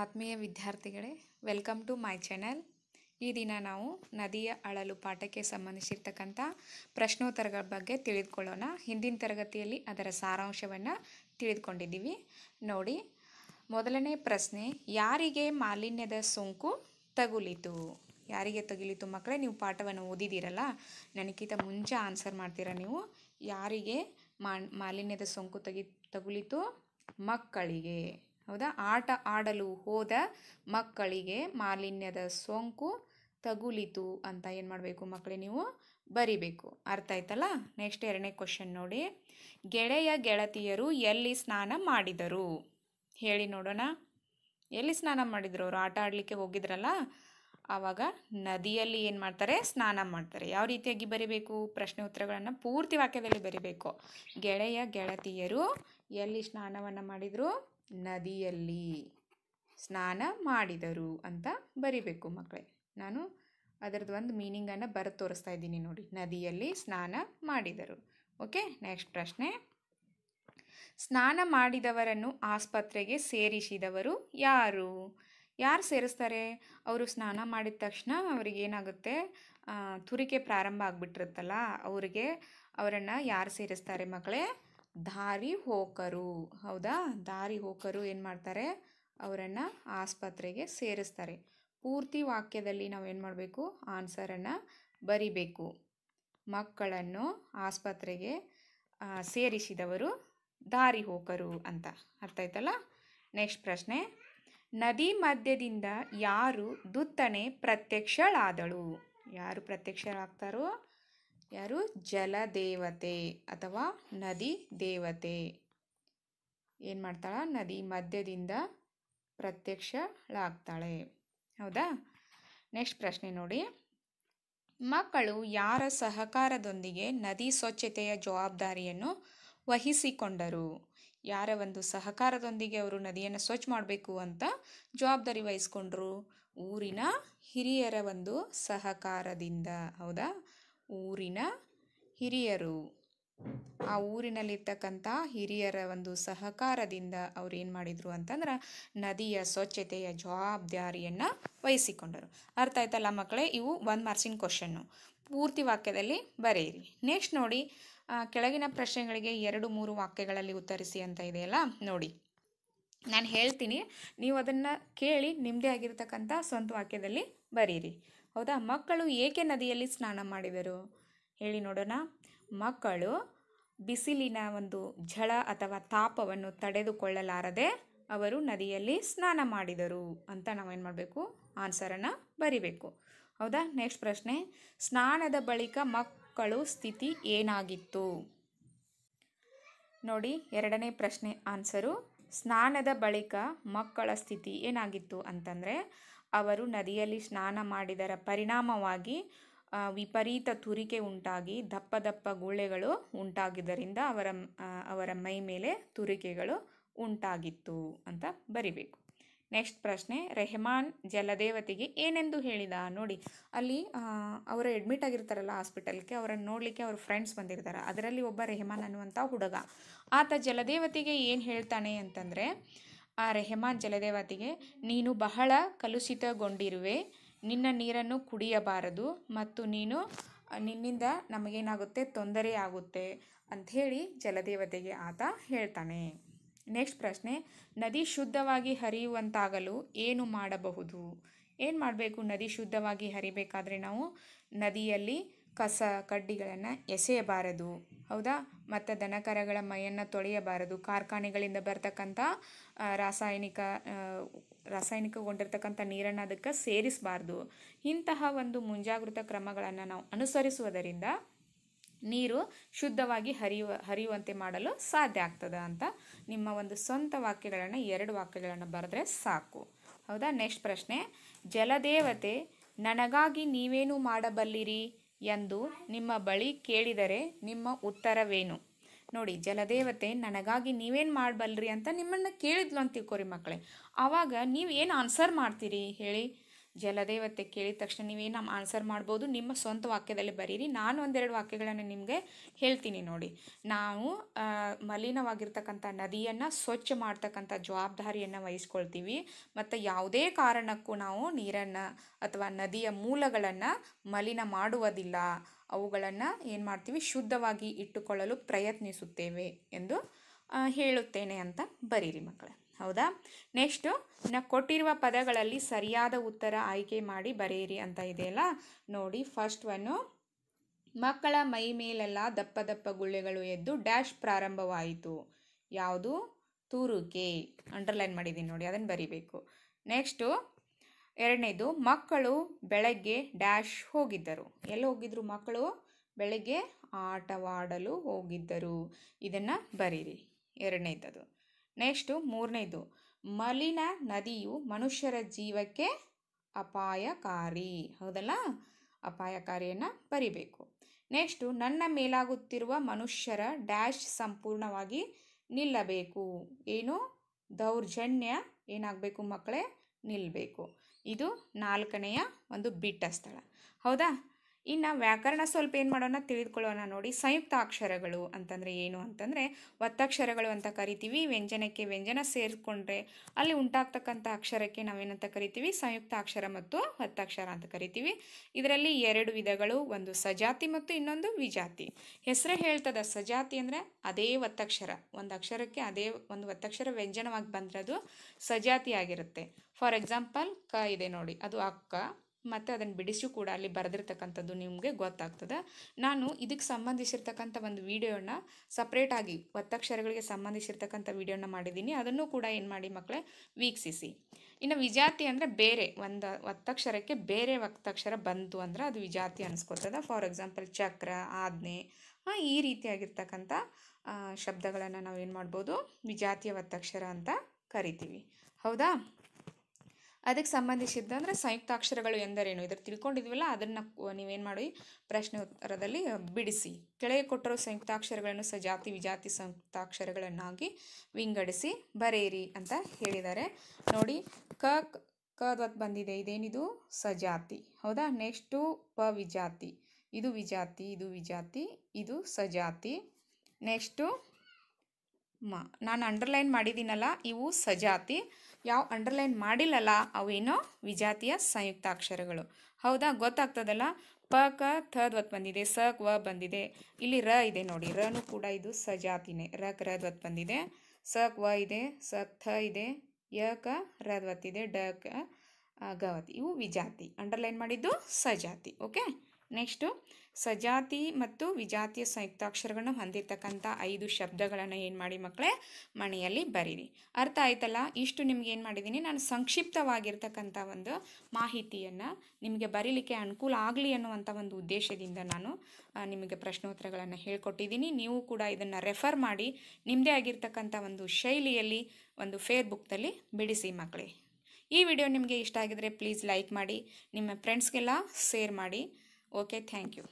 ಆತ್ಮೀಯ ವಿದ್ಯಾರ್ಥಿಗಳೇ welcome to my channel ಈ ದಿನ ನಾವು ನದಿಯ ಅಳಲು ಪಾಠಕ್ಕೆ ಸಂಬಂಧಿಸಿರ್ತಕ್ಕಂಥ ಪ್ರಶ್ನೋತ್ತರಗಳ ಬಗ್ಗೆ ತಿಳಿದುಕೊಳ್ಳೋಣ ಹಿಂದಿನ ತರಗತಿಯಲ್ಲಿ ಅದರ ಸಾರಾಂಶವನ್ನು ತಿಳಿದುಕೊಂಡಿದ್ದೀವಿ ನೋಡಿ ಮೊದಲನೇ ಪ್ರಶ್ನೆ ಯಾರಿಗೆ ಮಾಲಿನ್ಯದ ಸೋಂಕು ತಗುಲಿತು ಯಾರಿಗೆ ತಗುಲಿತು ಮಕ್ಕಳೇ ನೀವು ಪಾಠವನ್ನು ಓದಿದ್ದೀರಲ್ಲ ನನಗಿಂತ ಮುಂಚೆ ಆನ್ಸರ್ ಮಾಡ್ತೀರಾ ನೀವು ಯಾರಿಗೆ ಮಾಲಿನ್ಯದ ಸೋಂಕು ತಗಿ ತಗುಲಿತು ಮಕ್ಕಳಿಗೆ ಹೌದಾ ಆಟ ಆಡಲು ಹೋದ ಮಕ್ಕಳಿಗೆ ಮಾಲಿನ್ಯದ ಸೋಂಕು ತಗುಲಿತು ಅಂತ ಏನು ಮಾಡಬೇಕು ಮಕ್ಕಳಿಗೆ ನೀವು ಬರಿಬೇಕು ಅರ್ಥ ಆಯ್ತಲ್ಲ ನೆಕ್ಸ್ಟ್ ಎರಡನೇ ಕ್ವಶನ್ ನೋಡಿ ಗೆಳೆಯ ಗೆಳತಿಯರು ಎಲ್ಲಿ ಸ್ನಾನ ಮಾಡಿದರು ಹೇಳಿ ನೋಡೋಣ ಎಲ್ಲಿ ಸ್ನಾನ ಮಾಡಿದರು ಅವರು ಆಟ ಆಡಲಿಕ್ಕೆ ಹೋಗಿದ್ರಲ್ಲ ಆವಾಗ ನದಿಯಲ್ಲಿ ಏನು ಮಾಡ್ತಾರೆ ಸ್ನಾನ ಮಾಡ್ತಾರೆ ಯಾವ ರೀತಿಯಾಗಿ ಬರಿಬೇಕು ಪ್ರಶ್ನೆ ಉತ್ತರಗಳನ್ನು ಪೂರ್ತಿ ವಾಕ್ಯದಲ್ಲಿ ಬರಿಬೇಕು ಗೆಳೆಯ ಗೆಳತಿಯರು ಎಲ್ಲಿ ಸ್ನಾನವನ್ನು ಮಾಡಿದರು ನದಿಯಲ್ಲಿ ಸ್ನಾನ ಮಾಡಿದರು ಅಂತ ಬರಿಬೇಕು ಮಕ್ಕಳೇ ನಾನು ಅದರದ್ದು ಒಂದು ಮೀನಿಂಗನ್ನು ಬರೆದು ತೋರಿಸ್ತಾ ಇದ್ದೀನಿ ನೋಡಿ ನದಿಯಲ್ಲಿ ಸ್ನಾನ ಮಾಡಿದರು ಓಕೆ ನೆಕ್ಸ್ಟ್ ಪ್ರಶ್ನೆ ಸ್ನಾನ ಮಾಡಿದವರನ್ನು ಆಸ್ಪತ್ರೆಗೆ ಸೇರಿಸಿದವರು ಯಾರು ಯಾರು ಸೇರಿಸ್ತಾರೆ ಅವರು ಸ್ನಾನ ಮಾಡಿದ ತಕ್ಷಣ ಅವರಿಗೆ ಏನಾಗುತ್ತೆ ತುರಿಕೆ ಪ್ರಾರಂಭ ಆಗಿಬಿಟ್ಟಿರುತ್ತಲ್ಲ ಅವರಿಗೆ ಅವರನ್ನು ಯಾರು ಸೇರಿಸ್ತಾರೆ ಮಕ್ಕಳೇ ದಾರಿ ಹೋಕರು ಹೌದಾ ದಾರಿ ಹೋಕರು ಏನು ಮಾಡ್ತಾರೆ ಅವರನ್ನು ಆಸ್ಪತ್ರೆಗೆ ಸೇರಿಸ್ತಾರೆ ಪೂರ್ತಿ ವಾಕ್ಯದಲ್ಲಿ ನಾವು ಏನು ಮಾಡಬೇಕು ಆನ್ಸರನ್ನು ಬರಿಬೇಕು ಮಕ್ಕಳನ್ನು ಆಸ್ಪತ್ರೆಗೆ ಸೇರಿಸಿದವರು ದಾರಿ ಹೋಕರು ಅಂತ ಅರ್ಥ ಆಯ್ತಲ್ಲ ನೆಕ್ಸ್ಟ್ ಪ್ರಶ್ನೆ ನದಿ ಮಧ್ಯದಿಂದ ಯಾರು ದುತ್ತಣೆ ಪ್ರತ್ಯಕ್ಷಳಾದಳು ಯಾರು ಪ್ರತ್ಯಕ್ಷರಾಗ್ತಾರೋ ಯಾರು ಜಲದೇವತೆ ಅಥವಾ ನದಿ ದೇವತೆ ಏನು ಮಾಡ್ತಾಳೆ ನದಿ ಮಧ್ಯದಿಂದ ಪ್ರತ್ಯಕ್ಷಳಾಗ್ತಾಳೆ ಹೌದಾ ನೆಕ್ಸ್ಟ್ ಪ್ರಶ್ನೆ ನೋಡಿ ಮಕ್ಕಳು ಯಾರ ಸಹಕಾರದೊಂದಿಗೆ ನದಿ ಸ್ವಚ್ಛತೆಯ ಜವಾಬ್ದಾರಿಯನ್ನು ವಹಿಸಿಕೊಂಡರು ಯಾರ ಒಂದು ಸಹಕಾರದೊಂದಿಗೆ ಅವರು ನದಿಯನ್ನು ಸ್ವಚ್ಛ ಮಾಡಬೇಕು ಅಂತ ಜವಾಬ್ದಾರಿ ವಹಿಸ್ಕೊಂಡ್ರು ಊರಿನ ಹಿರಿಯರ ಒಂದು ಸಹಕಾರದಿಂದ ಹೌದಾ ಊರಿನ ಹಿರಿಯರು ಆ ಊರಿನಲ್ಲಿರ್ತಕ್ಕಂಥ ಹಿರಿಯರ ಒಂದು ಸಹಕಾರದಿಂದ ಅವ್ರು ಏನು ಮಾಡಿದರು ಅಂತಂದ್ರೆ ನದಿಯ ಸ್ವಚ್ಛತೆಯ ಜವಾಬ್ದಾರಿಯನ್ನು ವಹಿಸಿಕೊಂಡರು ಅರ್ಥ ಆಯ್ತಲ್ಲ ಮಕ್ಕಳೇ ಇವು ಒಂದು ಮಾರ್ಕ್ಸಿನ ಕ್ವಶನ್ನು ಪೂರ್ತಿ ವಾಕ್ಯದಲ್ಲಿ ಬರೆಯಿರಿ ನೆಕ್ಸ್ಟ್ ನೋಡಿ ಕೆಳಗಿನ ಪ್ರಶ್ನೆಗಳಿಗೆ ಎರಡು ಮೂರು ವಾಕ್ಯಗಳಲ್ಲಿ ಉತ್ತರಿಸಿ ಅಂತ ಇದೆಯಲ್ಲ ನೋಡಿ ನಾನು ಹೇಳ್ತೀನಿ ನೀವು ಅದನ್ನು ಕೇಳಿ ನಿಮ್ಮದೇ ಆಗಿರ್ತಕ್ಕಂಥ ಸ್ವಂತ ವಾಕ್ಯದಲ್ಲಿ ಬರೀರಿ ಹೌದಾ ಮಕ್ಕಳು ಏಕೆ ನದಿಯಲ್ಲಿ ಸ್ನಾನ ಮಾಡಿದರು ಹೇಳಿ ನೋಡೋಣ ಮಕ್ಕಳು ಬಿಸಿಲಿನ ಒಂದು ಝಳ ಅಥವಾ ತಾಪವನ್ನು ತಡೆದುಕೊಳ್ಳಲಾರದೆ ಅವರು ನದಿಯಲ್ಲಿ ಸ್ನಾನ ಮಾಡಿದರು ಅಂತ ನಾವೇನು ಮಾಡಬೇಕು ಆನ್ಸರನ್ನು ಬರಿಬೇಕು ಹೌದಾ ನೆಕ್ಸ್ಟ್ ಪ್ರಶ್ನೆ ಸ್ನಾನದ ಬಳಿಕ ಮಕ್ಕಳು ಸ್ಥಿತಿ ಏನಾಗಿತ್ತು ನೋಡಿ ಎರಡನೇ ಪ್ರಶ್ನೆ ಆನ್ಸರು ಸ್ನಾನದ ಬಳಿಕ ಮಕ್ಕಳ ಸ್ಥಿತಿ ಏನಾಗಿತ್ತು ಅಂತಂದರೆ ಅವರು ನದಿಯಲ್ಲಿ ಸ್ನಾನ ಮಾಡಿದರ ಪರಿಣಾಮವಾಗಿ ವಿಪರೀತ ತುರಿಕೆ ಉಂಟಾಗಿ ದಪ್ಪ ದಪ್ಪ ಗುಳ್ಳೆಗಳು ಉಂಟಾಗಿದ್ದರಿಂದ ಅವರ ಅವರ ಮೈ ಮೇಲೆ ತುರಿಕೆಗಳು ಉಂಟಾಗಿತ್ತು ಅಂತ ಬರಿಬೇಕು ನೆಕ್ಸ್ಟ್ ಪ್ರಶ್ನೆ ರೆಹಮಾನ್ ಜಲದೇವತೆಗೆ ಏನೆಂದು ಹೇಳಿದ ನೋಡಿ ಅಲ್ಲಿ ಅವರು ಅಡ್ಮಿಟ್ ಆಗಿರ್ತಾರಲ್ಲ ಹಾಸ್ಪಿಟಲ್ಗೆ ಅವರನ್ನು ನೋಡಲಿಕ್ಕೆ ಅವ್ರ ಫ್ರೆಂಡ್ಸ್ ಬಂದಿರ್ತಾರೆ ಅದರಲ್ಲಿ ಒಬ್ಬ ರೆಹಮಾನ್ ಅನ್ನುವಂಥ ಹುಡುಗ ಆತ ಜಲದೇವತೆಗೆ ಏನು ಹೇಳ್ತಾನೆ ಅಂತಂದರೆ ಆ ರೆಹಮಾನ್ ಜಲದೇವತೆಗೆ ನೀನು ಬಹಳ ಕಲುಷಿತಗೊಂಡಿರುವೆ ನಿನ್ನ ನೀರನ್ನು ಕುಡಿಯಬಾರದು ಮತ್ತು ನೀನು ನಿನ್ನಿಂದ ನಮಗೇನಾಗುತ್ತೆ ತೊಂದರೆ ಆಗುತ್ತೆ ಅಂಥೇಳಿ ಜಲದೇವತೆಗೆ ಆತ ಹೇಳ್ತಾನೆ ನೆಕ್ಸ್ಟ್ ಪ್ರಶ್ನೆ ನದಿ ಶುದ್ಧವಾಗಿ ಹರಿಯುವಂತಾಗಲು ಏನು ಮಾಡಬಹುದು ಏನು ಮಾಡಬೇಕು ನದಿ ಶುದ್ಧವಾಗಿ ಹರಿಬೇಕಾದ್ರೆ ನಾವು ನದಿಯಲ್ಲಿ ಕಸ ಕಡ್ಡಿಗಳನ್ನು ಎಸೆಯಬಾರದು ಹೌದಾ ಮತ್ತು ದನಕರಗಳ ಮೈಯನ್ನು ತೊಳೆಯಬಾರದು ಕಾರ್ಖಾನೆಗಳಿಂದ ಬರ್ತಕ್ಕಂಥ ರಾಸಾಯನಿಕ ರಾಸಾಯನಿಕಗೊಂಡಿರ್ತಕ್ಕಂಥ ನೀರನ್ನು ಅದಕ್ಕೆ ಸೇರಿಸಬಾರ್ದು ಇಂತಹ ಒಂದು ಮುಂಜಾಗೃತ ಕ್ರಮಗಳನ್ನು ನಾವು ಅನುಸರಿಸುವುದರಿಂದ ನೀರು ಶುದ್ಧವಾಗಿ ಹರಿಯುವ ಹರಿಯುವಂತೆ ಮಾಡಲು ಸಾಧ್ಯ ಆಗ್ತದೆ ಅಂತ ನಿಮ್ಮ ಒಂದು ಸ್ವಂತ ವಾಕ್ಯಗಳನ್ನು ಎರಡು ವಾಕ್ಯಗಳನ್ನು ಬರೆದ್ರೆ ಸಾಕು ಹೌದಾ ನೆಕ್ಸ್ಟ್ ಪ್ರಶ್ನೆ ಜಲದೇವತೆ ನನಗಾಗಿ ನೀವೇನು ಮಾಡಬಲ್ಲಿರಿ ಎಂದು ನಿಮ್ಮ ಬಳಿ ಕೇಳಿದರೆ ನಿಮ್ಮ ಉತ್ತರವೇನು ನೋಡಿ ಜಲದೇವತೆ ನನಗಾಗಿ ನೀವೇನು ಮಾಡಬಲ್ರಿ ಅಂತ ನಿಮ್ಮನ್ನು ಕೇಳಿದ್ಲು ಅಂತ ತಿಳ್ಕೊರಿ ಮಕ್ಕಳೇ ಆವಾಗ ನೀವು ಏನು ಆನ್ಸರ್ ಮಾಡ್ತೀರಿ ಹೇಳಿ ಜಲದೇವತೆ ಕೇಳಿದ ತಕ್ಷಣ ನೀವೇನು ಆನ್ಸರ್ ಮಾಡ್ಬೋದು ನಿಮ್ಮ ಸ್ವಂತ ವಾಕ್ಯದಲ್ಲಿ ಬರೀರಿ ನಾನು ಒಂದೆರಡು ವಾಕ್ಯಗಳನ್ನು ನಿಮಗೆ ಹೇಳ್ತೀನಿ ನೋಡಿ ನಾವು ಮಲಿನವಾಗಿರ್ತಕ್ಕಂಥ ನದಿಯನ್ನು ಸ್ವಚ್ಛ ಮಾಡ್ತಕ್ಕಂಥ ಜವಾಬ್ದಾರಿಯನ್ನು ವಹಿಸ್ಕೊಳ್ತೀವಿ ಮತ್ತು ಯಾವುದೇ ಕಾರಣಕ್ಕೂ ನಾವು ನೀರನ್ನು ಅಥವಾ ನದಿಯ ಮೂಲಗಳನ್ನು ಮಲಿನ ಮಾಡುವುದಿಲ್ಲ ಅವುಗಳನ್ನು ಏನು ಮಾಡ್ತೀವಿ ಶುದ್ಧವಾಗಿ ಇಟ್ಟುಕೊಳ್ಳಲು ಪ್ರಯತ್ನಿಸುತ್ತೇವೆ ಎಂದು ಹೇಳುತ್ತೇನೆ ಅಂತ ಬರೀರಿ ಮಕ್ಕಳೇ ಹೌದಾ ನೆಕ್ಸ್ಟು ನಾ ಕೊಟ್ಟಿರುವ ಪದಗಳಲ್ಲಿ ಸರಿಯಾದ ಉತ್ತರ ಆಯ್ಕೆ ಮಾಡಿ ಬರೆಯಿರಿ ಅಂತ ಇದೆಯಲ್ಲ ನೋಡಿ ಫಸ್ಟ್ ಒನ್ನು ಮಕ್ಕಳ ಮೈ ಮೇಲೆಲ್ಲ ದಪ್ಪ ದಪ್ಪ ಗುಳ್ಳೆಗಳು ಎದ್ದು ಡ್ಯಾಶ್ ಪ್ರಾರಂಭವಾಯಿತು ಯಾವುದು ತೂರುಕೆ ಅಂಡರ್ಲೈನ್ ಮಾಡಿದ್ದೀನಿ ನೋಡಿ ಅದನ್ನು ಬರಿಬೇಕು ನೆಕ್ಸ್ಟು ಎರಡನೇದು ಮಕ್ಕಳು ಬೆಳಗ್ಗೆ ಡ್ಯಾಶ್ ಹೋಗಿದ್ದರು ಎಲ್ಲಿ ಹೋಗಿದ್ರು ಮಕ್ಕಳು ಬೆಳಗ್ಗೆ ಆಟವಾಡಲು ಹೋಗಿದ್ದರು ಇದನ್ನು ಬರೀರಿ ಎರಡನೇದದು ನೆಕ್ಸ್ಟು ಮೂರನೇದು ಮಲಿನ ನದಿಯು ಮನುಷ್ಯರ ಜೀವಕ್ಕೆ ಅಪಾಯಕಾರಿ ಹೌದಲ್ಲ ಅಪಾಯಕಾರಿಯನ್ನು ಬರಿಬೇಕು ನೆಕ್ಸ್ಟು ನನ್ನ ಮೇಲಾಗುತ್ತಿರುವ ಮನುಷ್ಯರ ಡ್ಯಾಶ್ ಸಂಪೂರ್ಣವಾಗಿ ನಿಲ್ಲಬೇಕು ಏನು ದೌರ್ಜನ್ಯ ಏನಾಗಬೇಕು ಮಕ್ಕಳೇ ನಿಲ್ಲಬೇಕು ಇದು ನಾಲ್ಕನೆಯ ಒಂದು ಬಿಟ್ಟ ಸ್ಥಳ ಹೌದಾ ಇನ್ನು ವ್ಯಾಕರಣ ಸ್ವಲ್ಪ ಏನು ಮಾಡೋಣ ತಿಳಿದುಕೊಳ್ಳೋಣ ನೋಡಿ ಸಂಯುಕ್ತ ಅಕ್ಷರಗಳು ಅಂತಂದರೆ ಏನು ಅಂತಂದರೆ ಒತ್ತಕ್ಷರಗಳು ಅಂತ ಕರಿತೀವಿ ವ್ಯಂಜನಕ್ಕೆ ವ್ಯಂಜನ ಸೇರಿಕೊಂಡ್ರೆ ಅಲ್ಲಿ ಉಂಟಾಗ್ತಕ್ಕಂಥ ಅಕ್ಷರಕ್ಕೆ ನಾವೇನಂತ ಕರಿತೀವಿ ಸಂಯುಕ್ತ ಅಕ್ಷರ ಮತ್ತು ಒತ್ತಕ್ಷರ ಅಂತ ಕರಿತೀವಿ ಇದರಲ್ಲಿ ಎರಡು ವಿಧಗಳು ಒಂದು ಸಜಾತಿ ಮತ್ತು ಇನ್ನೊಂದು ವಿಜಾತಿ ಹೆಸರೇ ಹೇಳ್ತದ ಸಜಾತಿ ಅಂದರೆ ಅದೇ ಒತ್ತಕ್ಷರ ಒಂದು ಅಕ್ಷರಕ್ಕೆ ಅದೇ ಒಂದು ಒತ್ತಕ್ಷರ ವ್ಯಂಜನವಾಗಿ ಬಂದರೆ ಅದು ಸಜಾತಿ ಆಗಿರುತ್ತೆ ಫಾರ್ ಎಕ್ಸಾಂಪಲ್ ಕ ಇದೆ ನೋಡಿ ಅದು ಅಕ್ಕ ಮತ್ತು ಅದನ್ನು ಬಿಡಿಸು ಕೂಡ ಅಲ್ಲಿ ಬರೆದಿರ್ತಕ್ಕಂಥದ್ದು ನಿಮಗೆ ಗೊತ್ತಾಗ್ತದೆ ನಾನು ಇದಕ್ಕೆ ಸಂಬಂಧಿಸಿರ್ತಕ್ಕಂಥ ಒಂದು ವಿಡಿಯೋನ ಸಪ್ರೇಟಾಗಿ ಒತ್ತಕ್ಷರಗಳಿಗೆ ಸಂಬಂಧಿಸಿರ್ತಕ್ಕಂಥ ವೀಡಿಯೋನ ಮಾಡಿದ್ದೀನಿ ಅದನ್ನು ಕೂಡ ಏನು ಮಾಡಿ ಮಕ್ಕಳೇ ವೀಕ್ಷಿಸಿ ಇನ್ನು ವಿಜಾತಿ ಅಂದರೆ ಬೇರೆ ಒಂದು ಒತ್ತಕ್ಷರಕ್ಕೆ ಬೇರೆ ಒತ್ತಕ್ಷರ ಬಂತು ಅಂದರೆ ಅದು ವಿಜಾತಿ ಅನಿಸ್ಕೊತದೆ ಫಾರ್ ಎಕ್ಸಾಂಪಲ್ ಚಕ್ರ ಆಜ್ಞೆ ಈ ರೀತಿಯಾಗಿರ್ತಕ್ಕಂಥ ಶಬ್ದಗಳನ್ನು ನಾವು ಏನು ಮಾಡ್ಬೋದು ವಿಜಾತಿಯ ಒತ್ತಕ್ಷರ ಅಂತ ಕರಿತೀವಿ ಹೌದಾ ಅದಕ್ಕೆ ಸಂಬಂಧಿಸಿದ್ದ ಅಂದರೆ ಸಂಯುಕ್ತಾಕ್ಷರಗಳು ಎಂದರೇನು ಇದರ ತಿಳ್ಕೊಂಡಿದ್ವಲ್ಲ ಅದನ್ನು ನೀವೇನು ಮಾಡಿ ಪ್ರಶ್ನೆ ಉತ್ತರದಲ್ಲಿ ಬಿಡಿಸಿ ಕೆಳಗೆ ಕೊಟ್ಟರು ಸಂಯುಕ್ತಾಕ್ಷರಗಳನ್ನು ಸಜಾತಿ ವಿಜಾತಿ ಸಂಯುಕ್ತಾಕ್ಷರಗಳನ್ನಾಗಿ ವಿಂಗಡಿಸಿ ಬರೆಯಿರಿ ಅಂತ ಹೇಳಿದ್ದಾರೆ ನೋಡಿ ಕ ಕದ್ವತ್ ಬಂದಿದೆ ಇದೇನಿದು ಸಜಾತಿ ಹೌದಾ ನೆಕ್ಸ್ಟು ಪ ವಿಜಾತಿ ಇದು ವಿಜಾತಿ ಇದು ವಿಜಾತಿ ಇದು ಸಜಾತಿ ನೆಕ್ಸ್ಟು ಮಾ ನಾನು ಅಂಡರ್ಲೈನ್ ಮಾಡಿದ್ದೀನಲ್ಲ ಇವು ಸಜಾತಿ ಯಾವ ಅಂಡರ್ಲೈನ್ ಮಾಡಿಲ್ಲಲ್ಲ ಅವೇನೋ ವಿಜಾತಿಯ ಸಂಯುಕ್ತಾಕ್ಷರಗಳು ಹೌದಾ ಗೊತ್ತಾಗ್ತದಲ್ಲ ಪ ಕ ಥ ದ್ವತ್ ಬಂದಿದೆ ಸ ವ ಬಂದಿದೆ ಇಲ್ಲಿ ರ ಇದೆ ನೋಡಿ ರನು ಕೂಡ ಇದು ಸಜಾತಿನೇ ರ ಕ ರ ದ್ವತ್ ಬಂದಿದೆ ಸ ವ ಇದೆ ಸ ಥ ಇದೆ ಯ ಕ ರ ದ್ವತ್ ಇದೆ ಡ ಕ ಗವತಿ ಇವು ವಿಜಾತಿ ಅಂಡರ್ಲೈನ್ ಮಾಡಿದ್ದು ಸಜಾತಿ ಓಕೆ ನೆಕ್ಸ್ಟು ಸಜಾತಿ ಮತ್ತು ವಿಜಾತಿಯ ಸಂಯುಕ್ತಾಕ್ಷರಗಳನ್ನು ಹೊಂದಿರತಕ್ಕಂಥ ಐದು ಶಬ್ದಗಳನ್ನು ಏನು ಮಾಡಿ ಮಕ್ಕಳೇ ಮನೆಯಲ್ಲಿ ಬರೀರಿ ಅರ್ಥ ಆಯ್ತಲ್ಲ ಇಷ್ಟು ನಿಮ್ಗೆ ಏನು ಮಾಡಿದ್ದೀನಿ ನಾನು ಸಂಕ್ಷಿಪ್ತವಾಗಿರ್ತಕ್ಕಂಥ ಒಂದು ಮಾಹಿತಿಯನ್ನು ನಿಮಗೆ ಬರೀಲಿಕ್ಕೆ ಅನುಕೂಲ ಆಗಲಿ ಅನ್ನುವಂಥ ಒಂದು ಉದ್ದೇಶದಿಂದ ನಾನು ನಿಮಗೆ ಪ್ರಶ್ನೋತ್ತರಗಳನ್ನು ಹೇಳ್ಕೊಟ್ಟಿದ್ದೀನಿ ನೀವು ಕೂಡ ಇದನ್ನು ರೆಫರ್ ಮಾಡಿ ನಿಮ್ಮದೇ ಆಗಿರ್ತಕ್ಕಂಥ ಒಂದು ಶೈಲಿಯಲ್ಲಿ ಒಂದು ಫೇರ್ಬುಕ್ದಲ್ಲಿ ಬಿಡಿಸಿ ಮಕ್ಕಳೇ ಈ ವಿಡಿಯೋ ನಿಮಗೆ ಇಷ್ಟ ಆಗಿದರೆ ಪ್ಲೀಸ್ ಲೈಕ್ ಮಾಡಿ ನಿಮ್ಮ ಫ್ರೆಂಡ್ಸ್ಗೆಲ್ಲ ಶೇರ್ ಮಾಡಿ ಓಕೆ ಥ್ಯಾಂಕ್ ಯು